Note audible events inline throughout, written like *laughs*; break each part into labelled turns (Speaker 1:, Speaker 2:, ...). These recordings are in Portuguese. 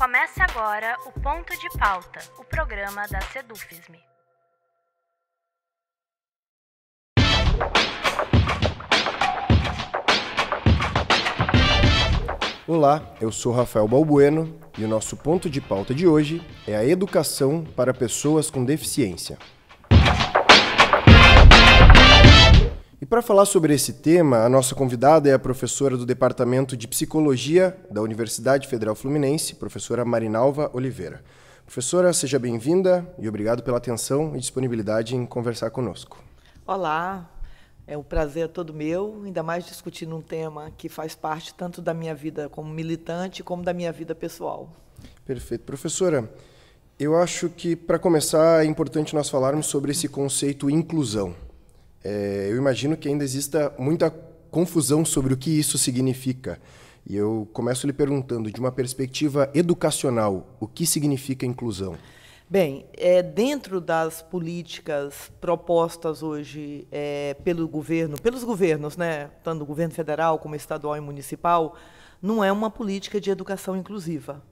Speaker 1: Começa agora o Ponto de Pauta, o programa da Sedufisme.
Speaker 2: Olá, eu sou Rafael Balbueno e o nosso ponto de pauta de hoje é a educação para pessoas com deficiência. E para falar sobre esse tema, a nossa convidada é a professora do Departamento de Psicologia da Universidade Federal Fluminense, professora Marinalva Oliveira. Professora, seja bem-vinda e obrigado pela atenção e disponibilidade em conversar conosco.
Speaker 1: Olá, é um prazer todo meu, ainda mais discutindo um tema que faz parte tanto da minha vida como militante
Speaker 2: como da minha vida pessoal. Perfeito. Professora, eu acho que para começar é importante nós falarmos sobre esse conceito inclusão é, eu imagino que ainda exista muita confusão sobre o que isso significa. E eu começo lhe perguntando, de uma perspectiva educacional, o que significa inclusão?
Speaker 1: Bem, é, dentro das políticas propostas hoje é, pelo governo, pelos governos, né, tanto o governo federal como estadual e municipal, não é uma política de educação inclusiva.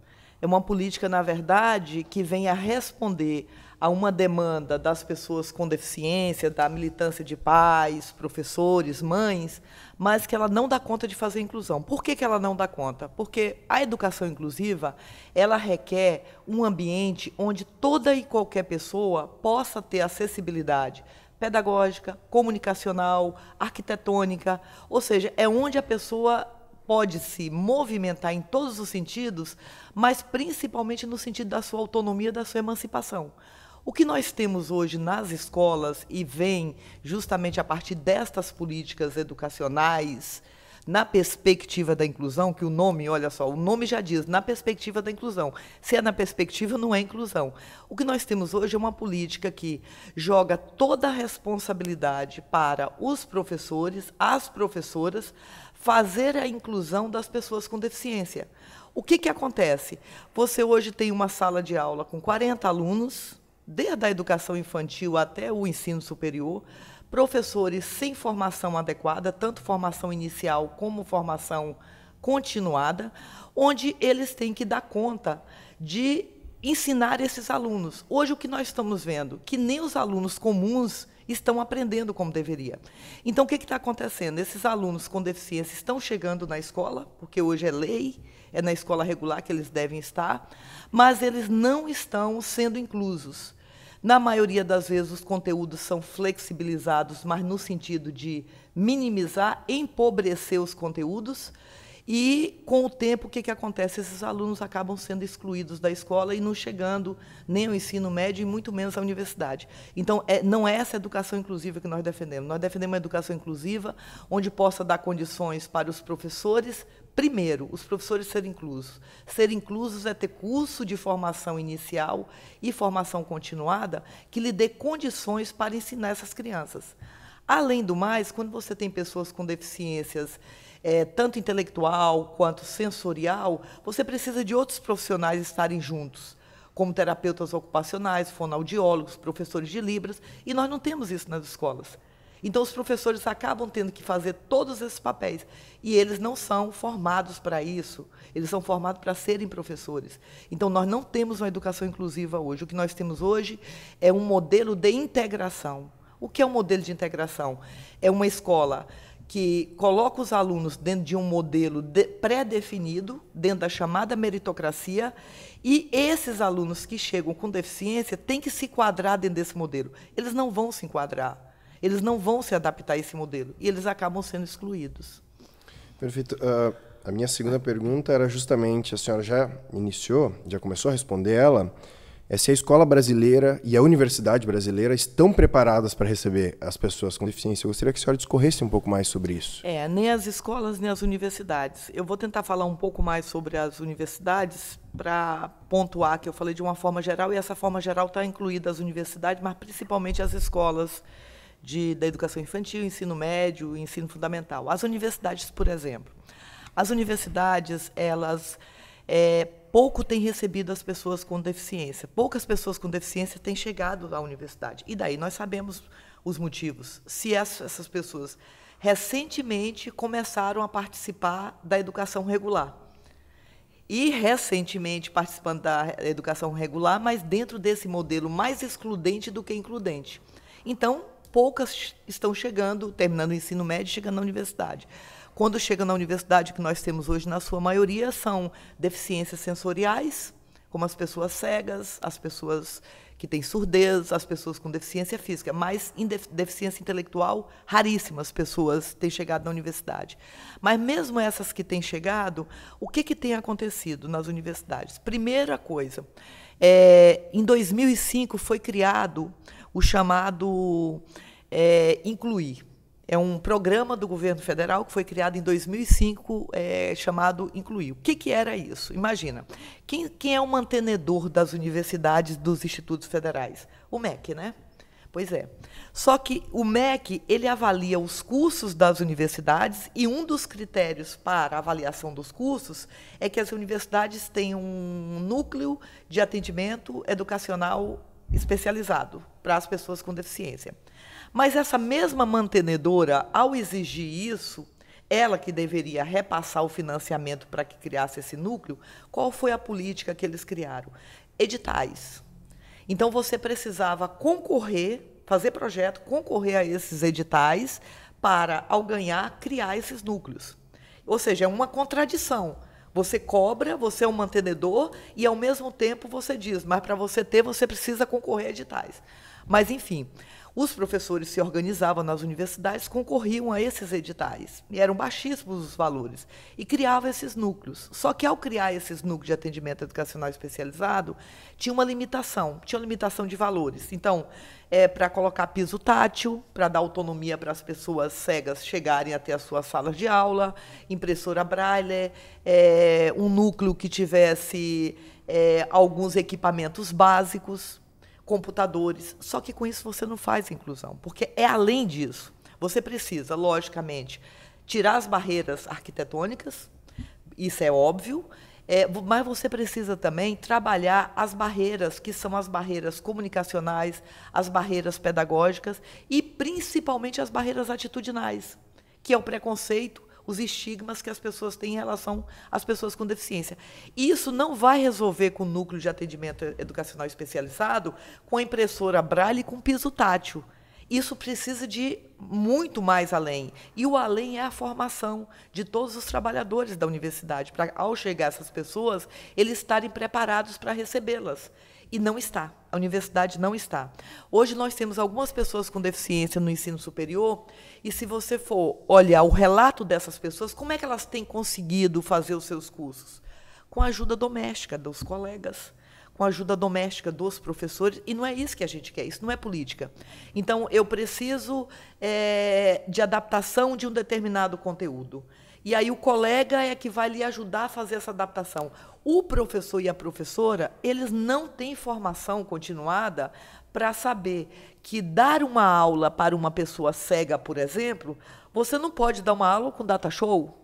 Speaker 1: É uma política, na verdade, que vem a responder a uma demanda das pessoas com deficiência, da militância de pais, professores, mães, mas que ela não dá conta de fazer inclusão. Por que, que ela não dá conta? Porque a educação inclusiva ela requer um ambiente onde toda e qualquer pessoa possa ter acessibilidade pedagógica, comunicacional, arquitetônica, ou seja, é onde a pessoa pode se movimentar em todos os sentidos, mas principalmente no sentido da sua autonomia, da sua emancipação. O que nós temos hoje nas escolas e vem justamente a partir destas políticas educacionais, na perspectiva da inclusão, que o nome, olha só, o nome já diz, na perspectiva da inclusão. Se é na perspectiva, não é inclusão. O que nós temos hoje é uma política que joga toda a responsabilidade para os professores, as professoras, fazer a inclusão das pessoas com deficiência. O que, que acontece? Você hoje tem uma sala de aula com 40 alunos, desde a educação infantil até o ensino superior, professores sem formação adequada, tanto formação inicial como formação continuada, onde eles têm que dar conta de ensinar esses alunos. Hoje o que nós estamos vendo, que nem os alunos comuns estão aprendendo como deveria. Então o que está acontecendo? Esses alunos com deficiência estão chegando na escola, porque hoje é lei, é na escola regular que eles devem estar, mas eles não estão sendo inclusos. Na maioria das vezes, os conteúdos são flexibilizados, mas no sentido de minimizar, empobrecer os conteúdos. E, com o tempo, o que, que acontece? Esses alunos acabam sendo excluídos da escola e não chegando nem ao ensino médio e muito menos à universidade. Então, é, não é essa educação inclusiva que nós defendemos. Nós defendemos uma educação inclusiva onde possa dar condições para os professores Primeiro, os professores serem inclusos. Ser inclusos é ter curso de formação inicial e formação continuada que lhe dê condições para ensinar essas crianças. Além do mais, quando você tem pessoas com deficiências, é, tanto intelectual quanto sensorial, você precisa de outros profissionais estarem juntos, como terapeutas ocupacionais, fonoaudiólogos, professores de Libras, e nós não temos isso nas escolas. Então, os professores acabam tendo que fazer todos esses papéis. E eles não são formados para isso, eles são formados para serem professores. Então, nós não temos uma educação inclusiva hoje. O que nós temos hoje é um modelo de integração. O que é um modelo de integração? É uma escola que coloca os alunos dentro de um modelo de, pré-definido, dentro da chamada meritocracia, e esses alunos que chegam com deficiência têm que se enquadrar dentro desse modelo. Eles não vão se enquadrar. Eles não vão se adaptar a esse modelo e eles acabam sendo excluídos.
Speaker 2: Perfeito. Uh, a minha segunda pergunta era justamente: a senhora já iniciou, já começou a responder ela, é se a escola brasileira e a universidade brasileira estão preparadas para receber as pessoas com deficiência. Eu gostaria que a senhora discorresse um pouco mais sobre isso.
Speaker 1: É, nem as escolas, nem as universidades. Eu vou tentar falar um pouco mais sobre as universidades para pontuar que eu falei de uma forma geral, e essa forma geral está incluída as universidades, mas principalmente as escolas de, da educação infantil, ensino médio, ensino fundamental. As universidades, por exemplo. As universidades, elas é, pouco têm recebido as pessoas com deficiência. Poucas pessoas com deficiência têm chegado à universidade. E daí nós sabemos os motivos. Se essas pessoas recentemente começaram a participar da educação regular e recentemente participando da educação regular, mas dentro desse modelo mais excludente do que includente. Então, poucas estão chegando, terminando o ensino médio, chegando na universidade. Quando chegam na universidade, que nós temos hoje na sua maioria, são deficiências sensoriais, como as pessoas cegas, as pessoas que têm surdez, as pessoas com deficiência física, mas em deficiência intelectual, raríssimas pessoas têm chegado na universidade. Mas mesmo essas que têm chegado, o que, que tem acontecido nas universidades? Primeira coisa, é, em 2005 foi criado o chamado é, incluir. É um programa do governo federal que foi criado em 2005, é, chamado Incluir. O que, que era isso? Imagina, quem, quem é o mantenedor das universidades, dos institutos federais? O MEC, né? Pois é. Só que o MEC ele avalia os cursos das universidades e um dos critérios para avaliação dos cursos é que as universidades tenham um núcleo de atendimento educacional especializado para as pessoas com deficiência. Mas essa mesma mantenedora, ao exigir isso, ela que deveria repassar o financiamento para que criasse esse núcleo, qual foi a política que eles criaram? Editais. Então você precisava concorrer, fazer projeto, concorrer a esses editais para, ao ganhar, criar esses núcleos. Ou seja, é uma contradição. Você cobra, você é um mantenedor e, ao mesmo tempo, você diz, mas para você ter, você precisa concorrer a editais. Mas, enfim, os professores se organizavam nas universidades, concorriam a esses editais, e eram baixíssimos os valores, e criavam esses núcleos. Só que ao criar esses núcleos de atendimento educacional especializado, tinha uma limitação, tinha uma limitação de valores. Então, é para colocar piso tátil, para dar autonomia para as pessoas cegas chegarem até as suas salas de aula, impressora braille, é, um núcleo que tivesse é, alguns equipamentos básicos computadores. Só que com isso você não faz inclusão, porque é além disso. Você precisa, logicamente, tirar as barreiras arquitetônicas, isso é óbvio, é, mas você precisa também trabalhar as barreiras, que são as barreiras comunicacionais, as barreiras pedagógicas e principalmente as barreiras atitudinais, que é o preconceito os estigmas que as pessoas têm em relação às pessoas com deficiência. E isso não vai resolver com o núcleo de atendimento educacional especializado, com a impressora braille e com piso tátil. Isso precisa de muito mais além. E o além é a formação de todos os trabalhadores da universidade, para, ao chegar essas pessoas, eles estarem preparados para recebê-las. E não está. A universidade não está. Hoje nós temos algumas pessoas com deficiência no ensino superior, e se você for olhar o relato dessas pessoas, como é que elas têm conseguido fazer os seus cursos? Com a ajuda doméstica dos colegas, com a ajuda doméstica dos professores, e não é isso que a gente quer, isso não é política. Então, eu preciso é, de adaptação de um determinado conteúdo. E aí o colega é que vai lhe ajudar a fazer essa adaptação. O professor e a professora, eles não têm formação continuada para saber que dar uma aula para uma pessoa cega, por exemplo, você não pode dar uma aula com data show,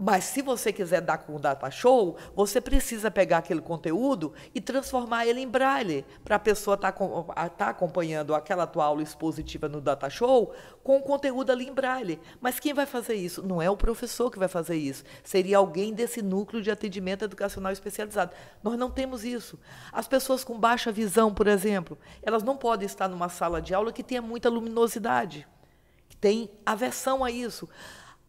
Speaker 1: mas se você quiser dar com data show, você precisa pegar aquele conteúdo e transformar ele em braille, para tá a pessoa estar tá, tá acompanhando aquela tua aula expositiva no data show com o conteúdo ali em braille. Mas quem vai fazer isso? Não é o professor que vai fazer isso. Seria alguém desse núcleo de atendimento educacional especializado. Nós não temos isso. As pessoas com baixa visão, por exemplo, elas não podem estar numa sala de aula que tenha muita luminosidade, que tem aversão a isso.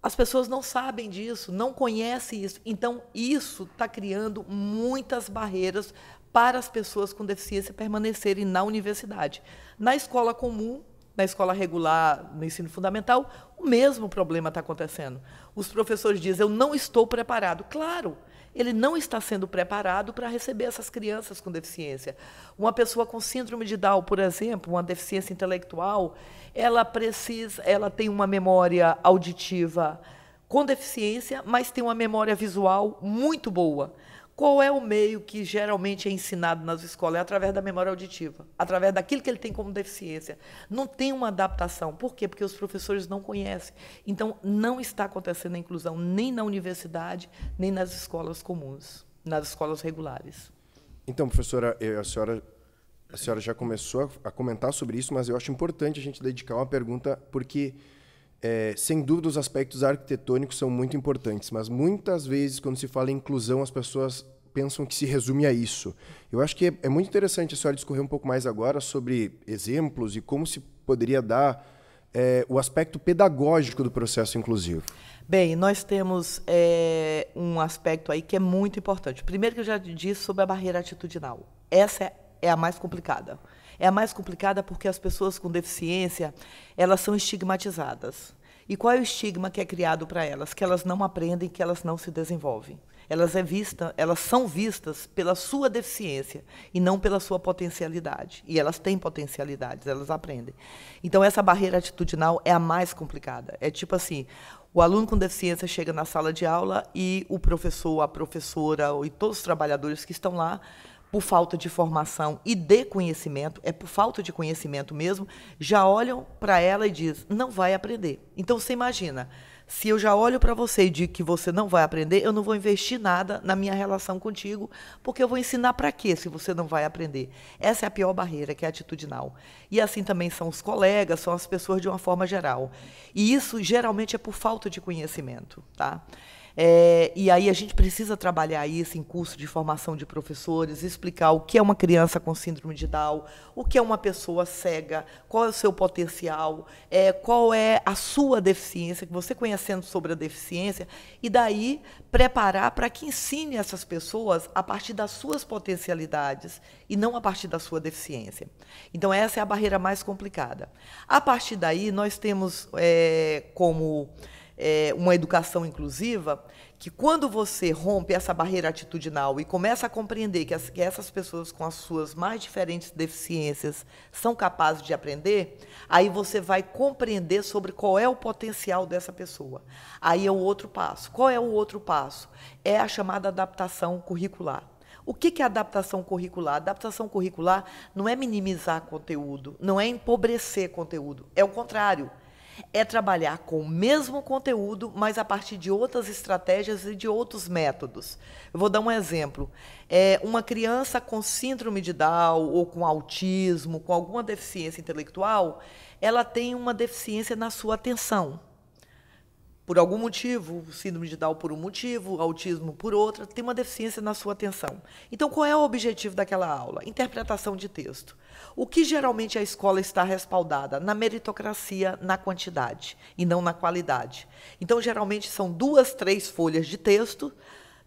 Speaker 1: As pessoas não sabem disso, não conhecem isso. Então, isso está criando muitas barreiras para as pessoas com deficiência permanecerem na universidade. Na escola comum, na escola regular, no ensino fundamental, o mesmo problema está acontecendo. Os professores dizem: eu não estou preparado. Claro, ele não está sendo preparado para receber essas crianças com deficiência. Uma pessoa com síndrome de Down, por exemplo, uma deficiência intelectual, ela precisa, ela tem uma memória auditiva com deficiência, mas tem uma memória visual muito boa. Qual é o meio que geralmente é ensinado nas escolas? É através da memória auditiva, através daquilo que ele tem como deficiência. Não tem uma adaptação. Por quê? Porque os professores não conhecem. Então, não está acontecendo a inclusão nem na universidade, nem nas escolas comuns, nas escolas regulares.
Speaker 2: Então, professora, eh, a senhora, a senhora já começou a comentar sobre isso, mas eu acho importante a gente dedicar uma pergunta, porque é, sem dúvida, os aspectos arquitetônicos são muito importantes, mas muitas vezes, quando se fala em inclusão, as pessoas pensam que se resume a isso. Eu acho que é, é muito interessante a senhora discorrer um pouco mais agora sobre exemplos e como se poderia dar é, o aspecto pedagógico do processo inclusivo.
Speaker 1: Bem, nós temos é, um aspecto aí que é muito importante. Primeiro que eu já disse sobre a barreira atitudinal. Essa é, é a mais complicada é mais complicada porque as pessoas com deficiência, elas são estigmatizadas. E qual é o estigma que é criado para elas? Que elas não aprendem, que elas não se desenvolvem. Elas, é vista, elas são vistas pela sua deficiência e não pela sua potencialidade. E elas têm potencialidades, elas aprendem. Então, essa barreira atitudinal é a mais complicada. É tipo assim: o aluno com deficiência chega na sala de aula e o professor, a professora e todos os trabalhadores que estão lá por falta de formação e de conhecimento, é por falta de conhecimento mesmo, já olham para ela e diz: "Não vai aprender". Então você imagina, se eu já olho para você e digo que você não vai aprender, eu não vou investir nada na minha relação contigo, porque eu vou ensinar para quê se você não vai aprender? Essa é a pior barreira, que é atitudinal. E assim também são os colegas, são as pessoas de uma forma geral. E isso geralmente é por falta de conhecimento, tá? É, e aí a gente precisa trabalhar isso em curso de formação de professores, explicar o que é uma criança com síndrome de Down, o que é uma pessoa cega, qual é o seu potencial, é, qual é a sua deficiência, que você conhecendo sobre a deficiência, e daí preparar para que ensine essas pessoas a partir das suas potencialidades e não a partir da sua deficiência. Então essa é a barreira mais complicada. A partir daí nós temos é, como é, uma educação inclusiva, que quando você rompe essa barreira atitudinal e começa a compreender que, as, que essas pessoas com as suas mais diferentes deficiências são capazes de aprender, aí você vai compreender sobre qual é o potencial dessa pessoa. Aí é o outro passo. Qual é o outro passo? É a chamada adaptação curricular. O que é adaptação curricular? Adaptação curricular não é minimizar conteúdo, não é empobrecer conteúdo, é o contrário é trabalhar com o mesmo conteúdo, mas a partir de outras estratégias e de outros métodos. Eu vou dar um exemplo. É uma criança com síndrome de Down ou com autismo, com alguma deficiência intelectual, ela tem uma deficiência na sua atenção por algum motivo, síndrome de Down por um motivo, autismo por outro, tem uma deficiência na sua atenção. Então, qual é o objetivo daquela aula? Interpretação de texto. O que geralmente a escola está respaldada? Na meritocracia, na quantidade e não na qualidade. Então, geralmente são duas, três folhas de texto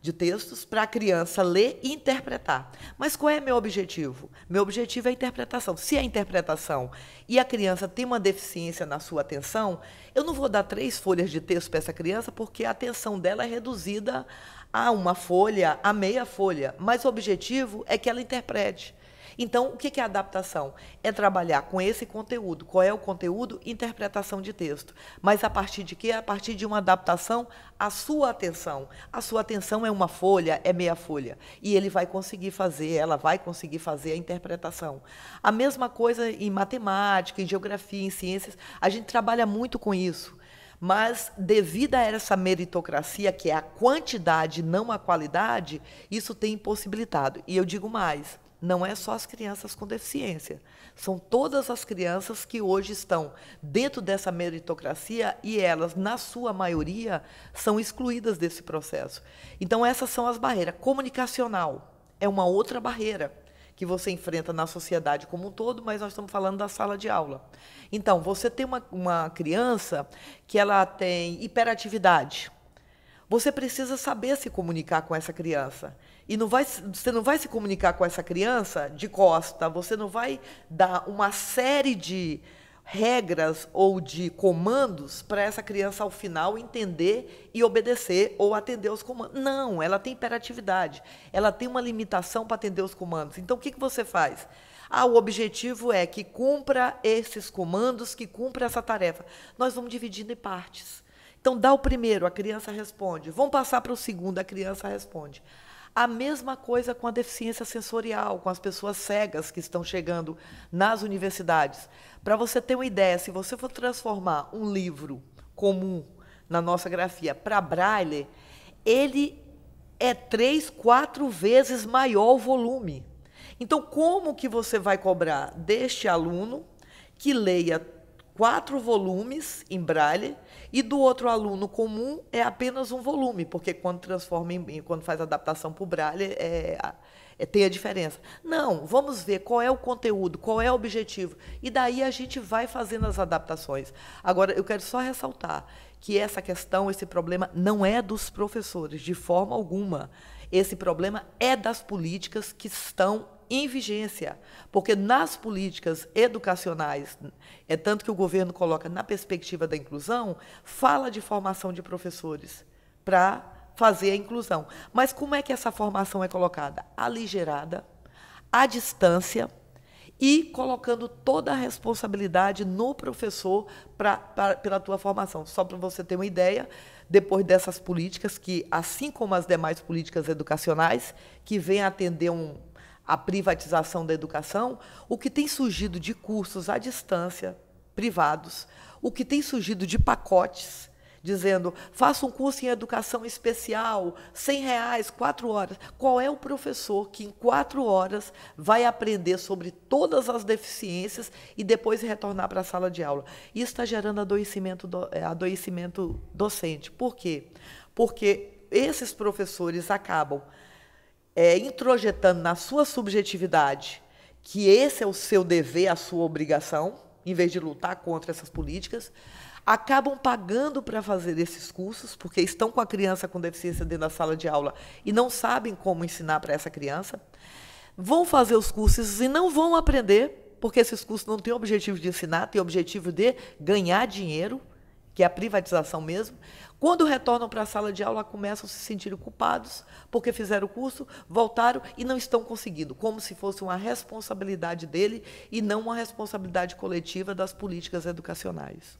Speaker 1: de textos para a criança ler e interpretar. Mas qual é meu objetivo? Meu objetivo é a interpretação. Se é a interpretação e a criança tem uma deficiência na sua atenção, eu não vou dar três folhas de texto para essa criança porque a atenção dela é reduzida a uma folha, a meia folha. Mas o objetivo é que ela interprete. Então, o que é adaptação? É trabalhar com esse conteúdo. Qual é o conteúdo? Interpretação de texto. Mas a partir de quê? A partir de uma adaptação à sua atenção. A sua atenção é uma folha, é meia folha. E ele vai conseguir fazer, ela vai conseguir fazer a interpretação. A mesma coisa em matemática, em geografia, em ciências. A gente trabalha muito com isso mas devido a essa meritocracia, que é a quantidade, não a qualidade, isso tem impossibilitado. E eu digo mais, não é só as crianças com deficiência, são todas as crianças que hoje estão dentro dessa meritocracia e elas, na sua maioria, são excluídas desse processo. Então, essas são as barreiras. Comunicacional é uma outra barreira que você enfrenta na sociedade como um todo, mas nós estamos falando da sala de aula. Então, você tem uma, uma criança que ela tem hiperatividade você precisa saber se comunicar com essa criança. E não vai, você não vai se comunicar com essa criança de costa, você não vai dar uma série de regras ou de comandos para essa criança ao final entender e obedecer ou atender os comandos. Não, ela tem hiperatividade, ela tem uma limitação para atender os comandos. Então o que, que você faz? Ah, o objetivo é que cumpra esses comandos, que cumpra essa tarefa. Nós vamos dividindo em partes. Então, dá o primeiro, a criança responde. Vão passar para o segundo, a criança responde. A mesma coisa com a deficiência sensorial, com as pessoas cegas que estão chegando nas universidades. Para você ter uma ideia, se você for transformar um livro comum na nossa grafia para braille, ele é três, quatro vezes maior o volume. Então, como que você vai cobrar deste aluno que leia quatro volumes em braille e do outro aluno comum é apenas um volume, porque quando transforma em, quando faz adaptação para o Braille, é, é, tem a diferença. Não, vamos ver qual é o conteúdo, qual é o objetivo. E daí a gente vai fazendo as adaptações. Agora, eu quero só ressaltar que essa questão, esse problema, não é dos professores, de forma alguma. Esse problema é das políticas que estão em vigência, porque nas políticas educacionais, é tanto que o governo coloca na perspectiva da inclusão, fala de formação de professores para fazer a inclusão. Mas como é que essa formação é colocada? Aligerada, à distância e colocando toda a responsabilidade no professor pra, pra pela tua formação. Só para você ter uma ideia, depois dessas políticas, que assim como as demais políticas educacionais, que vêm atender um, a privatização da educação, o que tem surgido de cursos à distância, privados, o que tem surgido de pacotes, dizendo faça um curso em educação especial, 100 reais, quatro horas. Qual é o professor que em quatro horas vai aprender sobre todas as deficiências e depois retornar para a sala de aula? Isso está gerando adoecimento, eh, adoecimento docente. Por quê? Porque esses professores acabam é, introjetando na sua subjetividade que esse é o seu dever, a sua obrigação, em vez de lutar contra essas políticas, acabam pagando para fazer esses cursos, porque estão com a criança com deficiência dentro da sala de aula e não sabem como ensinar para essa criança, vão fazer os cursos e não vão aprender, porque esses cursos não têm objetivo de ensinar, têm objetivo de ganhar dinheiro que é a privatização mesmo, quando retornam para a sala de aula, começam a se sentir culpados porque fizeram o curso, voltaram e não estão conseguindo, como se fosse uma responsabilidade dele e não uma responsabilidade coletiva das políticas educacionais.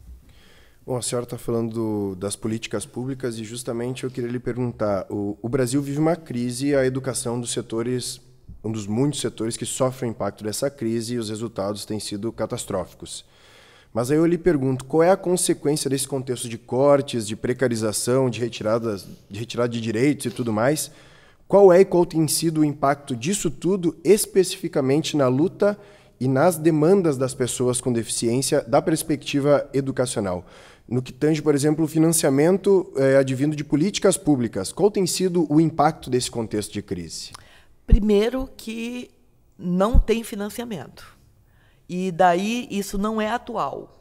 Speaker 2: Bom, a senhora está falando do, das políticas públicas e justamente eu queria lhe perguntar: o, o Brasil vive uma crise, e a educação dos setores, um dos muitos setores que sofre o impacto dessa crise e os resultados têm sido catastróficos. Mas aí eu lhe pergunto, qual é a consequência desse contexto de cortes, de precarização, de retiradas, de retirada de direitos e tudo mais? Qual é e qual tem sido o impacto disso tudo especificamente na luta e nas demandas das pessoas com deficiência da perspectiva educacional? No que tange, por exemplo, o financiamento eh, advindo de políticas públicas, qual tem sido o impacto desse contexto de crise?
Speaker 1: Primeiro que não tem financiamento. E daí isso não é atual.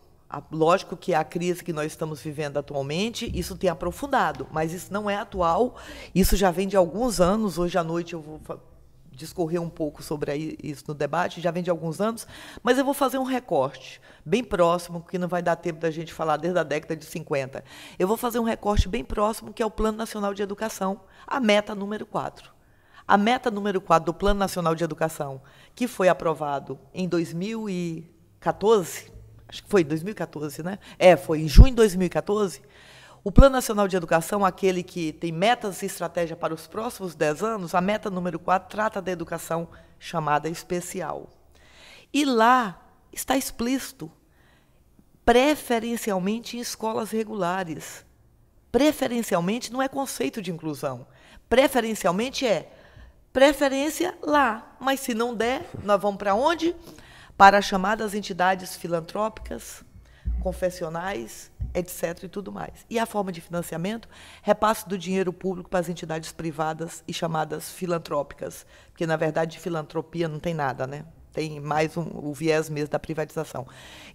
Speaker 1: Lógico que a crise que nós estamos vivendo atualmente, isso tem aprofundado, mas isso não é atual, isso já vem de alguns anos. Hoje à noite eu vou discorrer um pouco sobre isso no debate, já vem de alguns anos, mas eu vou fazer um recorte bem próximo, que não vai dar tempo da gente falar desde a década de 50. Eu vou fazer um recorte bem próximo, que é o Plano Nacional de Educação, a meta número 4. A meta número 4 do Plano Nacional de Educação, que foi aprovado em 2014, acho que foi 2014, né? É, foi em junho de 2014. O Plano Nacional de Educação, aquele que tem metas e estratégia para os próximos 10 anos, a meta número 4 trata da educação chamada especial. E lá está explícito, preferencialmente em escolas regulares. Preferencialmente não é conceito de inclusão. Preferencialmente é preferência lá. Mas se não der, nós vamos para onde? Para as chamadas entidades filantrópicas, confessionais, etc. e tudo mais. E a forma de financiamento? Repasse do dinheiro público para as entidades privadas e chamadas filantrópicas, porque na verdade de filantropia não tem nada, né? tem mais um, o viés mesmo da privatização.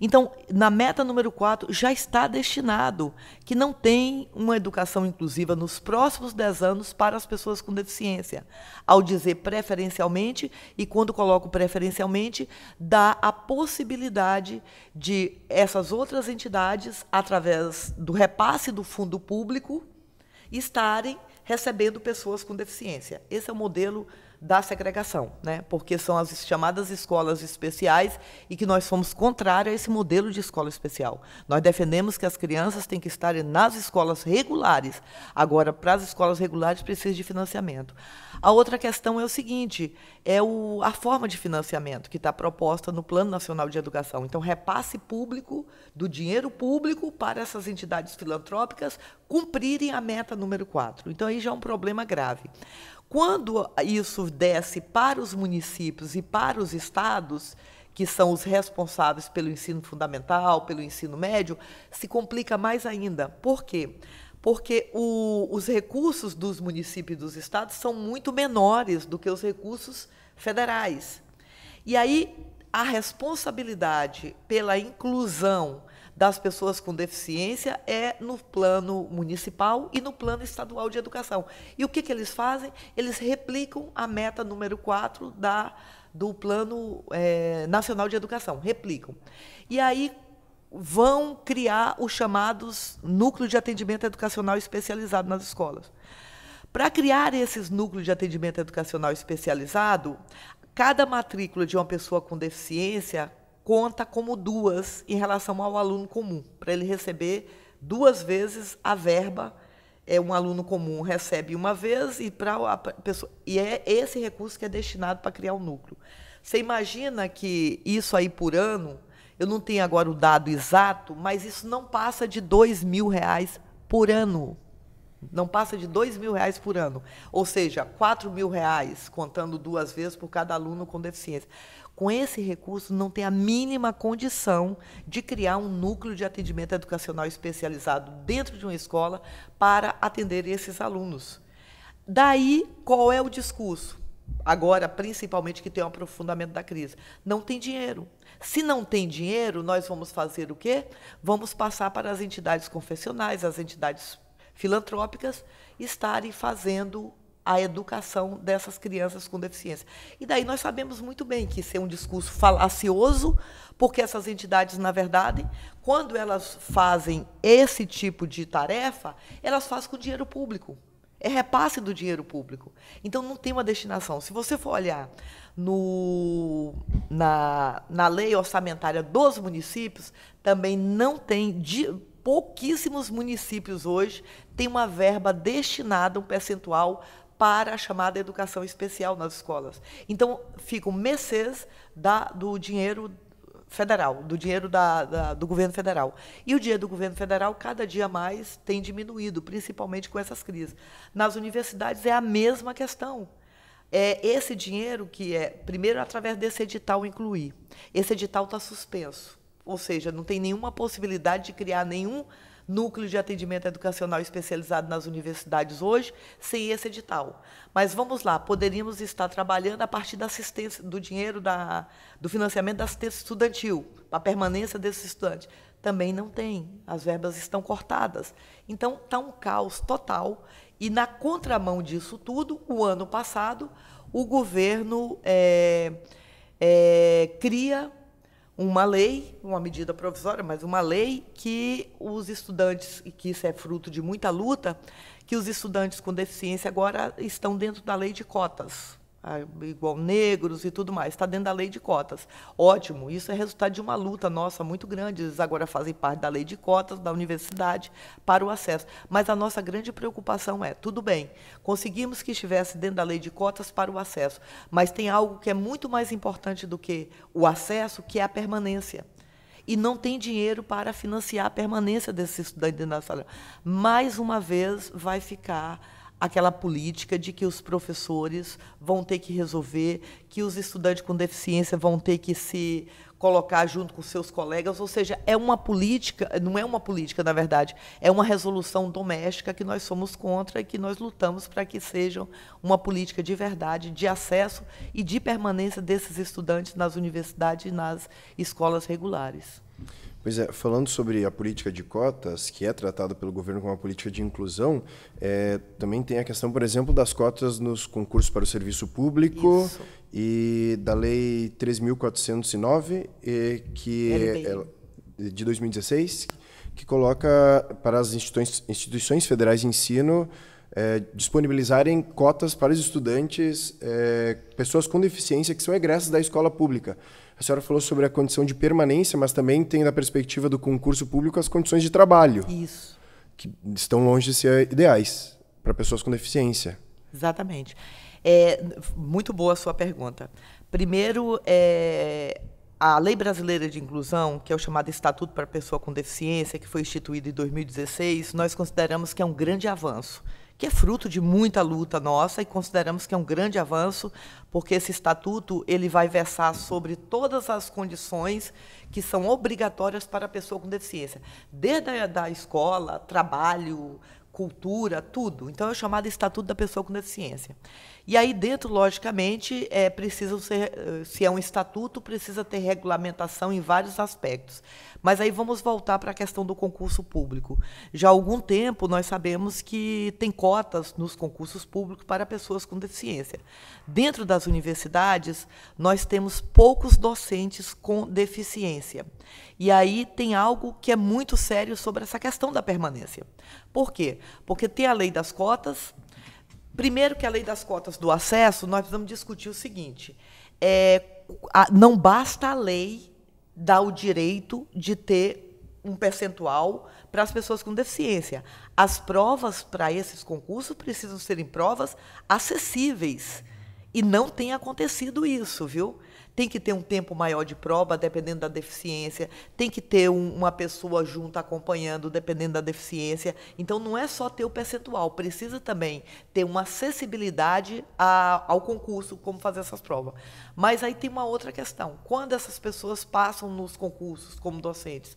Speaker 1: Então, na meta número 4, já está destinado que não tem uma educação inclusiva nos próximos 10 anos para as pessoas com deficiência. Ao dizer preferencialmente, e quando coloco preferencialmente, dá a possibilidade de essas outras entidades, através do repasse do fundo público, estarem recebendo pessoas com deficiência. Esse é o modelo da segregação, né? porque são as chamadas escolas especiais e que nós fomos contrários a esse modelo de escola especial. Nós defendemos que as crianças têm que estar nas escolas regulares. Agora, para as escolas regulares, precisa de financiamento. A outra questão é o seguinte, é o, a forma de financiamento que está proposta no Plano Nacional de Educação. Então, repasse público do dinheiro público para essas entidades filantrópicas cumprirem a meta número 4. Então, aí já é um problema grave. Quando isso desce para os municípios e para os estados, que são os responsáveis pelo ensino fundamental, pelo ensino médio, se complica mais ainda. Por quê? Porque o, os recursos dos municípios e dos estados são muito menores do que os recursos federais. E aí a responsabilidade pela inclusão das pessoas com deficiência é no plano municipal e no plano estadual de educação. E o que, que eles fazem? Eles replicam a meta número 4 da, do Plano é, Nacional de Educação. Replicam. E aí vão criar os chamados núcleos de atendimento educacional especializado nas escolas. Para criar esses núcleos de atendimento educacional especializado, cada matrícula de uma pessoa com deficiência conta como duas em relação ao aluno comum, para ele receber duas vezes a verba. É um aluno comum recebe uma vez e para a pessoa e é esse recurso que é destinado para criar o um núcleo. Você imagina que isso aí por ano, eu não tenho agora o dado exato, mas isso não passa de dois mil reais por ano. Não passa de dois mil reais por ano, ou seja, quatro mil reais contando duas vezes por cada aluno com deficiência com esse recurso, não tem a mínima condição de criar um núcleo de atendimento educacional especializado dentro de uma escola para atender esses alunos. Daí, qual é o discurso? Agora, principalmente que tem um aprofundamento da crise. Não tem dinheiro. Se não tem dinheiro, nós vamos fazer o quê? Vamos passar para as entidades confessionais, as entidades filantrópicas, estarem fazendo a educação dessas crianças com deficiência. E daí nós sabemos muito bem que isso é um discurso falacioso, porque essas entidades, na verdade, quando elas fazem esse tipo de tarefa, elas fazem com dinheiro público. É repasse do dinheiro público. Então não tem uma destinação. Se você for olhar no, na, na lei orçamentária dos municípios, também não tem. De, pouquíssimos municípios hoje têm uma verba destinada, um percentual para a chamada educação especial nas escolas. Então, ficam meses da, do dinheiro federal, do dinheiro da, da, do governo federal. E o dinheiro do governo federal, cada dia mais, tem diminuído, principalmente com essas crises. Nas universidades é a mesma questão. É esse dinheiro que é, primeiro, através desse edital incluir. Esse edital está suspenso, ou seja, não tem nenhuma possibilidade de criar nenhum núcleo de atendimento educacional especializado nas universidades hoje, sem esse edital. Mas vamos lá, poderíamos estar trabalhando a partir da assistência, do dinheiro da, do financiamento da assistência estudantil, para a permanência desses estudantes. Também não tem, as verbas estão cortadas. Então está um caos total. E na contramão disso tudo, o ano passado, o governo é, é, cria uma lei, uma medida provisória, mas uma lei que os estudantes, e que isso é fruto de muita luta, que os estudantes com deficiência agora estão dentro da lei de cotas igual negros e tudo mais. Está dentro da lei de cotas. Ótimo, isso é resultado de uma luta nossa muito grande. Eles agora fazem parte da lei de cotas da universidade para o acesso. Mas a nossa grande preocupação é, tudo bem, conseguimos que estivesse dentro da lei de cotas para o acesso, mas tem algo que é muito mais importante do que o acesso, que é a permanência e não tem dinheiro para financiar a permanência desses estudantes da sala. Mais uma vez vai ficar aquela política de que os professores vão ter que resolver, que os estudantes com deficiência vão ter que se colocar junto com seus colegas, ou seja, é uma política, não é uma política, na verdade, é uma resolução doméstica que nós somos contra e que nós lutamos para que seja uma política de verdade, de acesso e de permanência desses estudantes nas universidades e nas escolas
Speaker 2: regulares. Pois é, falando sobre a política de cotas, que é tratada pelo governo como uma política de inclusão, é, também tem a questão, por exemplo, das cotas nos concursos para o serviço público Isso. e da Lei 3.409, que é, de 2016, que coloca para as instituições, instituições federais de ensino é, disponibilizarem cotas para os estudantes, é, pessoas com deficiência que são egressas da escola pública. A senhora falou sobre a condição de permanência, mas também tem na perspectiva do concurso público as condições de trabalho. Isso. Que estão longe de ser ideais para pessoas com deficiência.
Speaker 1: Exatamente. É, muito boa a sua pergunta. Primeiro, é, a Lei Brasileira de Inclusão, que é o chamado Estatuto para a Pessoa com Deficiência, que foi instituído em 2016, nós consideramos que é um grande avanço que é fruto de muita luta nossa e consideramos que é um grande avanço, porque esse estatuto ele vai versar sobre todas as condições que são obrigatórias para a pessoa com deficiência, desde a da escola, trabalho, cultura, tudo. Então é chamado Estatuto da Pessoa com Deficiência. E aí dentro, logicamente, é, precisam ser, eh, se é um estatuto, precisa ter regulamentação em vários aspectos. Mas aí vamos voltar para a questão do concurso público. Já há algum tempo nós sabemos que tem cotas nos concursos públicos para pessoas com deficiência. Dentro das universidades, nós temos poucos docentes com deficiência. E aí tem algo que é muito sério sobre essa questão da permanência. Por quê? Porque tem a lei das cotas, Primeiro que a lei das cotas do acesso, nós vamos discutir o seguinte: é, a, não basta a lei dar o direito de ter um percentual para as pessoas com deficiência. As provas para esses concursos precisam serem provas acessíveis. E não tem acontecido isso, viu? tem que ter um tempo maior de prova, dependendo da deficiência, tem que ter um, uma pessoa junto acompanhando, dependendo da deficiência. Então, não é só ter o percentual, precisa também ter uma acessibilidade a, ao concurso, como fazer essas provas. Mas aí tem uma outra questão: quando essas pessoas passam nos concursos como docentes,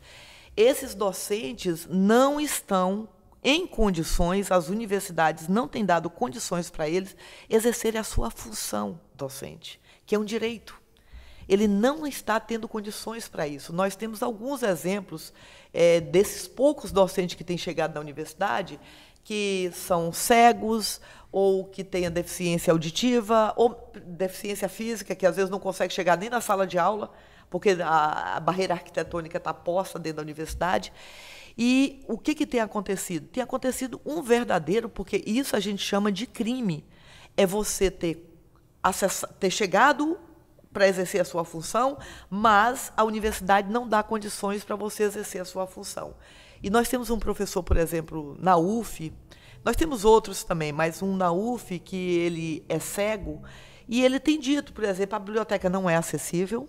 Speaker 1: esses docentes não estão em condições, as universidades não têm dado condições para eles exercerem a sua função docente, que é um direito ele não está tendo condições para isso. Nós temos alguns exemplos é, desses poucos docentes que têm chegado na universidade que são cegos ou que tenha deficiência auditiva ou deficiência física, que às vezes não consegue chegar nem na sala de aula, porque a, a barreira arquitetônica está posta dentro da universidade. E o que, que tem acontecido? Tem acontecido um verdadeiro, porque isso a gente chama de crime. É você ter, acessa, ter chegado para exercer a sua função, mas a universidade não dá condições para você exercer a sua função. E nós temos um professor, por exemplo, na UF, nós temos outros também, mas um na UF que ele é cego e ele tem dito, por exemplo, a biblioteca não é acessível.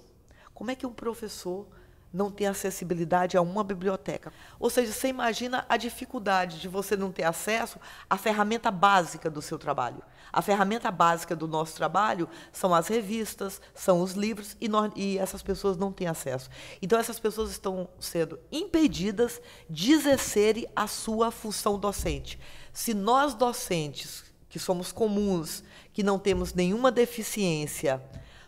Speaker 1: Como é que um professor não tem acessibilidade a uma biblioteca. Ou seja, você imagina a dificuldade de você não ter acesso à ferramenta básica do seu trabalho. A ferramenta básica do nosso trabalho são as revistas, são os livros, e, nós, e essas pessoas não têm acesso. Então, essas pessoas estão sendo impedidas de exercer a sua função docente. Se nós, docentes, que somos comuns, que não temos nenhuma deficiência,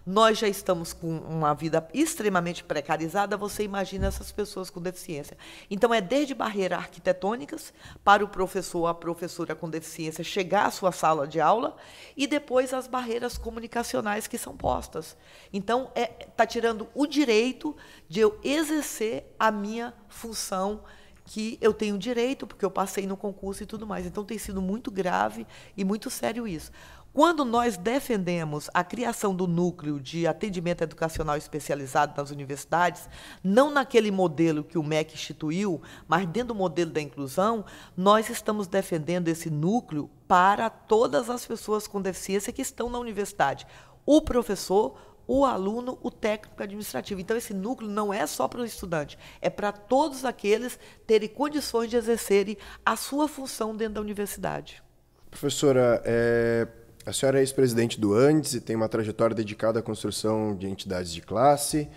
Speaker 1: nós já estamos com uma vida extremamente precarizada, você imagina essas pessoas com deficiência. Então, é desde barreiras arquitetônicas para o professor, ou a professora com deficiência chegar à sua sala de aula, e depois as barreiras comunicacionais que são postas. Então, está é, tá tirando o direito de eu exercer a minha função que eu tenho direito, porque eu passei no concurso e tudo mais. Então tem sido muito grave e muito sério isso. Quando nós defendemos a criação do núcleo de atendimento educacional especializado nas universidades, não naquele modelo que o MEC instituiu, mas dentro do modelo da inclusão, nós estamos defendendo esse núcleo para todas as pessoas com deficiência que estão na universidade. O professor, o aluno, o técnico administrativo. Então, esse núcleo não é só para o estudante, é para todos aqueles terem condições de exercerem a sua função dentro da universidade.
Speaker 2: Professora, é, a senhora é ex-presidente do Andes e tem uma trajetória dedicada à construção de entidades de classe.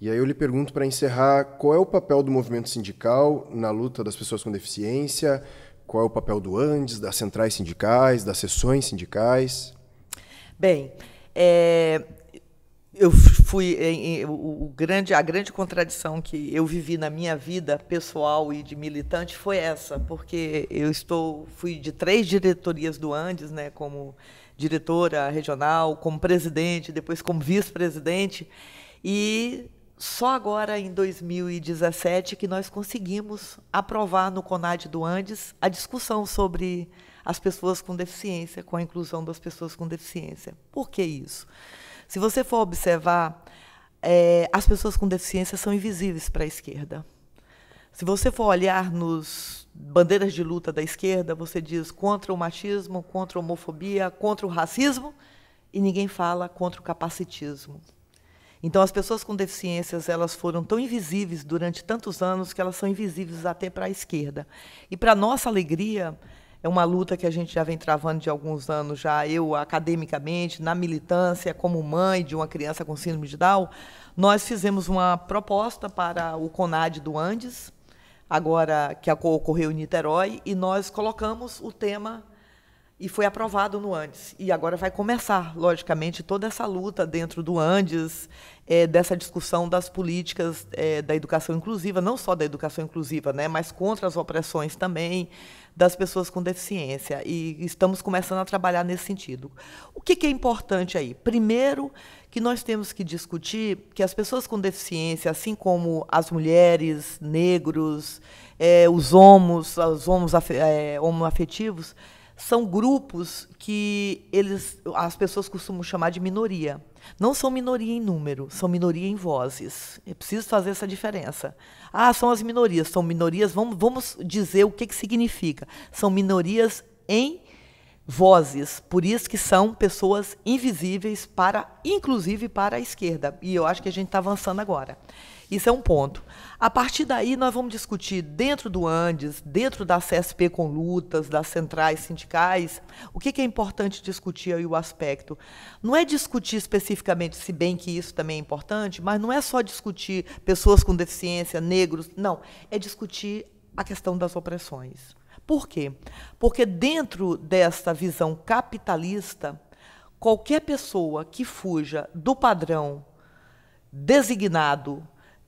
Speaker 2: E aí eu lhe pergunto para encerrar, qual é o papel do movimento sindical na luta das pessoas com deficiência? Qual é o papel do Andes, das centrais sindicais, das sessões sindicais?
Speaker 1: Bem, é, eu fui o grande a grande contradição que eu vivi na minha vida pessoal e de militante foi essa, porque eu estou fui de três diretorias do Andes, né, como diretora regional, como presidente, depois como vice-presidente. E só agora, em 2017, que nós conseguimos aprovar no CONAD do Andes a discussão sobre as pessoas com deficiência, com a inclusão das pessoas com deficiência. Por que isso? Se você for observar, é, as pessoas com deficiência são invisíveis para a esquerda. Se você for olhar nos bandeiras de luta da esquerda, você diz contra o machismo, contra a homofobia, contra o racismo, e ninguém fala contra o capacitismo. Então, as pessoas com deficiências elas foram tão invisíveis durante tantos anos que elas são invisíveis até para a esquerda. E, para nossa alegria, é uma luta que a gente já vem travando de alguns anos já, eu academicamente, na militância, como mãe de uma criança com síndrome de Down, nós fizemos uma proposta para o CONAD do Andes, agora que ocorreu em Niterói, e nós colocamos o tema e foi aprovado no Andes. E agora vai começar, logicamente, toda essa luta dentro do Andes, é, dessa discussão das políticas é, da educação inclusiva, não só da educação inclusiva, né, mas contra as opressões também das pessoas com deficiência e estamos começando a trabalhar nesse sentido. O que, que é importante aí? Primeiro, que nós temos que discutir que as pessoas com deficiência, assim como as mulheres, negros, é, os homos, os homos é, eh, homoafetivos, são grupos que eles, as pessoas costumam chamar de minoria. Não são minoria em número, são minoria em vozes. É preciso fazer essa diferença. Ah, são as minorias, são minorias, vamos, vamos dizer o que, que significa. São minorias em vozes, por isso que são pessoas invisíveis para, inclusive para a esquerda. E eu acho que a gente está avançando agora. Isso é um ponto. A partir daí, nós vamos discutir dentro do Andes, dentro da CSP com lutas, das centrais sindicais, o que, é importante discutir aí o aspecto. Não é discutir especificamente, se bem que isso também é importante, mas não é só discutir pessoas com deficiência, negros, não. É discutir a questão das opressões. Por quê? Porque dentro dessa visão capitalista, qualquer pessoa que fuja do padrão designado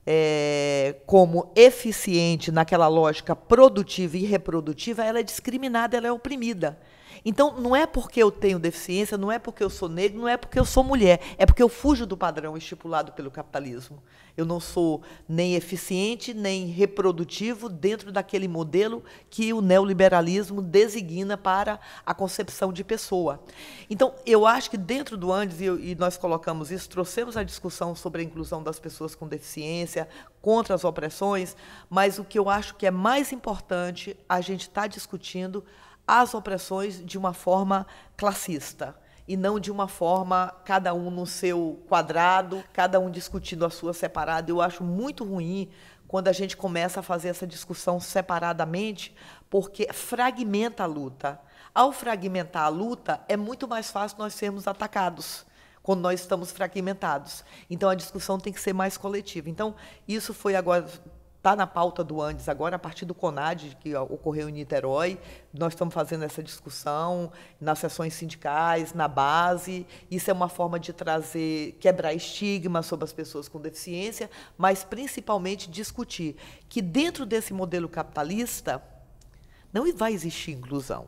Speaker 1: é, como eficiente naquela lógica produtiva e reprodutiva, ela é discriminada, ela é oprimida. Então, não é porque eu tenho deficiência, não é porque eu sou negro, não é porque eu sou mulher, é porque eu fujo do padrão estipulado pelo capitalismo. Eu não sou nem eficiente, nem reprodutivo dentro daquele modelo que o neoliberalismo designa para a concepção de pessoa. Então, eu acho que dentro do Andes, e nós colocamos isso, trouxemos a discussão sobre a inclusão das pessoas com deficiência, contra as opressões, mas o que eu acho que é mais importante a gente estar tá discutindo as opressões de uma forma classista e não de uma forma cada um no seu quadrado, cada um discutindo a sua separada. Eu acho muito ruim quando a gente começa a fazer essa discussão separadamente, porque fragmenta a luta. Ao fragmentar a luta, é muito mais fácil nós sermos atacados quando nós estamos fragmentados. Então a discussão tem que ser mais coletiva. Então, isso foi agora está na pauta do Andes agora, a partir do CONAD, que ocorreu em Niterói. Nós estamos fazendo essa discussão nas sessões sindicais, na base. Isso é uma forma de trazer, quebrar estigma sobre as pessoas com deficiência, mas principalmente discutir que dentro desse modelo capitalista não vai existir inclusão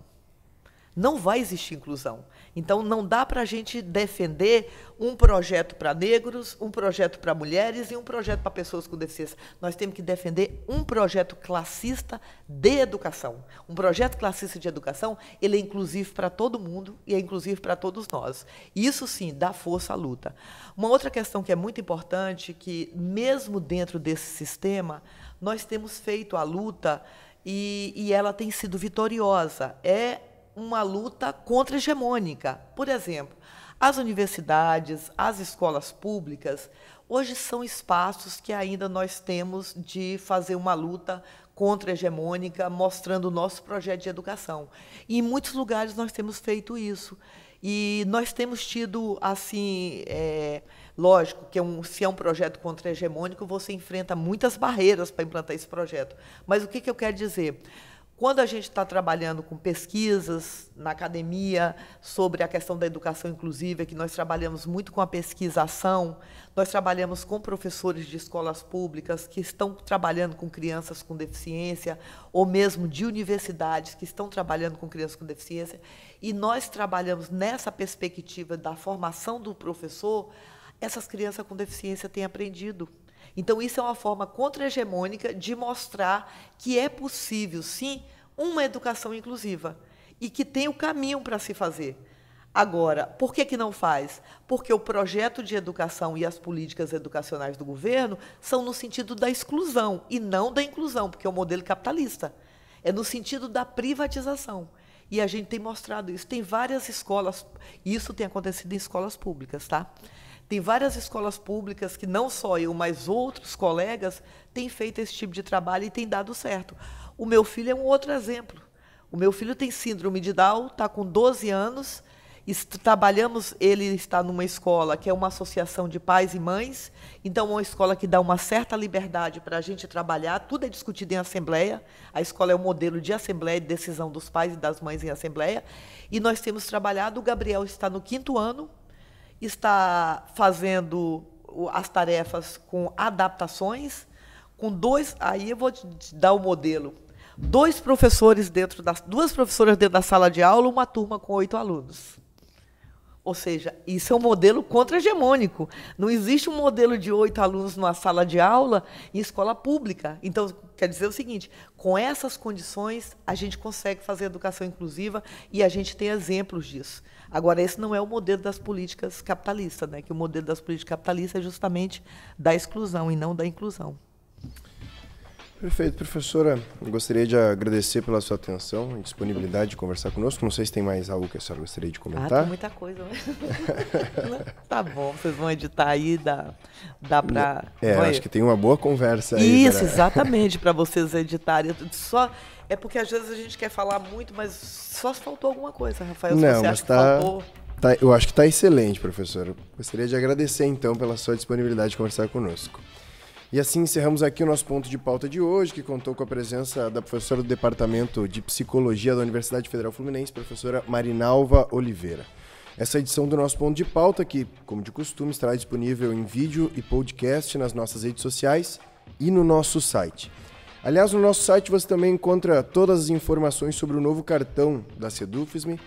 Speaker 1: não vai existir inclusão. Então, não dá para a gente defender um projeto para negros, um projeto para mulheres e um projeto para pessoas com deficiência. Nós temos que defender um projeto classista de educação. Um projeto classista de educação, ele é inclusivo para todo mundo e é inclusivo para todos nós. Isso sim dá força à luta. Uma outra questão que é muito importante, que mesmo dentro desse sistema, nós temos feito a luta e, e ela tem sido vitoriosa. É uma luta contra-hegemônica. Por exemplo, as universidades, as escolas públicas, hoje são espaços que ainda nós temos de fazer uma luta contra-hegemônica, mostrando o nosso projeto de educação. E em muitos lugares nós temos feito isso. E nós temos tido, assim, é, lógico que é um, se é um projeto contra-hegemônico, você enfrenta muitas barreiras para implantar esse projeto. Mas o que, que eu quero dizer? Quando a gente está trabalhando com pesquisas na academia sobre a questão da educação inclusiva, que nós trabalhamos muito com a pesquisação, nós trabalhamos com professores de escolas públicas que estão trabalhando com crianças com deficiência, ou mesmo de universidades que estão trabalhando com crianças com deficiência, e nós trabalhamos nessa perspectiva da formação do professor, essas crianças com deficiência têm aprendido. Então, isso é uma forma contra-hegemônica de mostrar que é possível, sim, uma educação inclusiva e que tem o caminho para se fazer. Agora, por que, que não faz? Porque o projeto de educação e as políticas educacionais do governo são no sentido da exclusão e não da inclusão, porque é o um modelo capitalista. É no sentido da privatização. E a gente tem mostrado isso. Tem várias escolas, isso tem acontecido em escolas públicas, tá? Tem várias escolas públicas que não só eu, mas outros colegas têm feito esse tipo de trabalho e tem dado certo. O meu filho é um outro exemplo. O meu filho tem síndrome de Down, está com 12 anos. Trabalhamos, ele está numa escola que é uma associação de pais e mães, então é uma escola que dá uma certa liberdade para a gente trabalhar, tudo é discutido em assembleia, a escola é um modelo de assembleia, de decisão dos pais e das mães em assembleia, e nós temos trabalhado, o Gabriel está no quinto ano, está fazendo as tarefas com adaptações, com dois, aí eu vou te dar o modelo, dois professores dentro das duas professoras dentro da sala de aula, uma turma com oito alunos. Ou seja, isso é um modelo contra-hegemônico. Não existe um modelo de oito alunos numa sala de aula em escola pública. Então, quer dizer o seguinte: com essas condições, a gente consegue fazer educação inclusiva e a gente tem exemplos disso. Agora, esse não é o modelo das políticas capitalistas, né? que o modelo das políticas capitalistas é justamente da exclusão e não da inclusão.
Speaker 2: Perfeito, professora. Eu gostaria de agradecer pela sua atenção e disponibilidade de conversar conosco. Não sei se tem mais algo que a senhora gostaria de comentar. Ah, tem muita coisa. Né? *laughs*
Speaker 1: tá bom, vocês vão editar aí, dá, dá pra... É, acho que
Speaker 2: tem uma boa conversa aí. Né? Isso, pra... exatamente,
Speaker 1: para vocês editarem. Só... É porque às vezes a gente quer falar muito, mas só faltou alguma coisa, Rafael. Não, mas tá... Faltou...
Speaker 2: tá... Eu acho que tá excelente, professora. Gostaria de agradecer, então, pela sua disponibilidade de conversar conosco. E assim encerramos aqui o nosso ponto de pauta de hoje, que contou com a presença da professora do Departamento de Psicologia da Universidade Federal Fluminense, professora Marinalva Oliveira. Essa edição do nosso ponto de pauta, que, como de costume, estará disponível em vídeo e podcast nas nossas redes sociais e no nosso site. Aliás, no nosso site você também encontra todas as informações sobre o novo cartão da Sedufisme,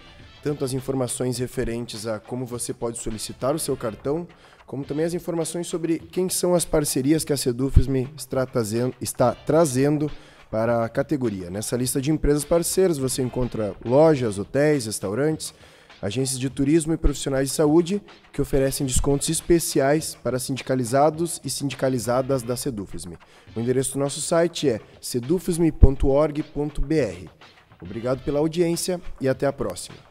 Speaker 2: tanto as informações referentes a como você pode solicitar o seu cartão, como também as informações sobre quem são as parcerias que a Sedufesme está trazendo, está trazendo para a categoria. Nessa lista de empresas parceiras você encontra lojas, hotéis, restaurantes, agências de turismo e profissionais de saúde que oferecem descontos especiais para sindicalizados e sindicalizadas da Sedufesme. O endereço do nosso site é sedufesme.org.br. Obrigado pela audiência e até a próxima.